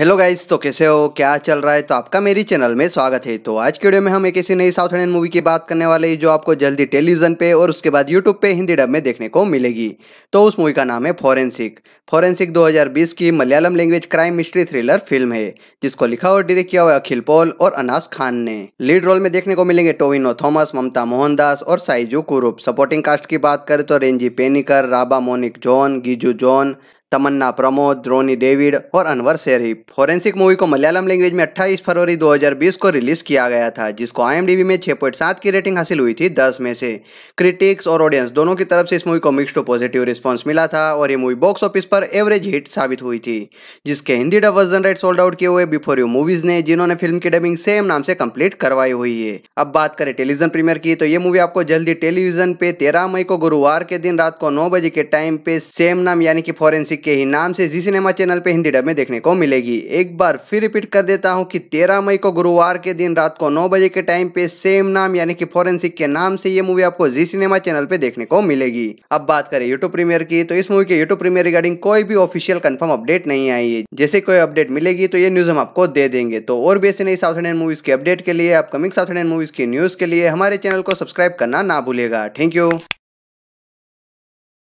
hello guys तो कैसे हो क्या चल रहा है तो आपका मेरी चैनल में स्वागत है तो आज के वीडियो में हम एक ऐसी नई साउथ इंडियन मूवी की बात करने वाले हैं जो आपको जल्दी टेलीविजन पे और उसके बाद यूट्यूब पे हिंदी डब में देखने को मिलेगी तो उस मूवी का नाम है फॉरेंसिक फॉरेंसिक 2020 की Malayalam language crime mystery thriller film है जिसको लिखा और डायरेक्ट किया हुआ अखिल पोल और अनास खान ने लीड रोल में देखने को मिलेंगे टोविनो थॉमस ममता मोहनदास और साइजू कुरूप सपोर्टिंग कास्ट की बात करें तो रेंजी पेनिकर राबा मोनिक जॉन गिजू जॉन तमन्ना प्रमोद रोनी डेविड और अनवर शेरी फोरेंसिक मूवी को मलयालम लैंग्वेज में 28 फरवरी 2020 को रिलीज किया गया था जिसको आईएमडीबी में 6.7 की रेटिंग हासिल हुई थी 10 में से क्रिटिक्स और ऑडियंस दोनों की तरफ से इस मूवी को मिक्स टू पॉजिटिव रिस्पांस मिला था और ये मूवी बॉक्स ऑफिस पर एवरेज हिट साबित हुई थी जिसके Hindi dub version right sold out किए हुए बिफोर यू मूवीज ने जिन्होंने फिल्म की डबिंग सेम नाम से कम्प्लीट करवाई हुई है अब बात करें टेलीविजन प्रीमियर की तो ये मूवी आपको जल्दी टेलीविजन पे तेरह मई को गुरुवार के दिन रात को नौ बजे के टाइम पे सेम नाम यानी कि फॉरेंसिक दिल के ही नाम से जी सिनेमा चैनल पे हिंदी डब में देखने को मिलेगी एक बार फिर रिपीट कर देता हूँ कि तेरह मई को गुरुवार के दिन रात को नौ बजे के टाइम पे सेम नाम यानी कि फोरेंसिक के नाम से ये मूवी आपको जी सिनेमा चैनल पे देखने को मिलेगी अब बात करें यूट्यूब प्रीमियर की तो इस मूवी के यूट्यूब प्रीमियर रिगार्डिंग कोई भी ऑफिशियल कन्फर्म अपडेट नहीं आई है जैसे कोई अपडेट मिलेगी तो ये न्यूज हम आपको दे देंगे तो और भी ऐसी नई साउथ इंडियन मूवीज की अपडेट के लिए अपकमिंग साउथ इंडियन मूवीज की न्यूज के लिए हमारे चैनल को सब्सक्राइब करना ना भूलेगा थैंक यू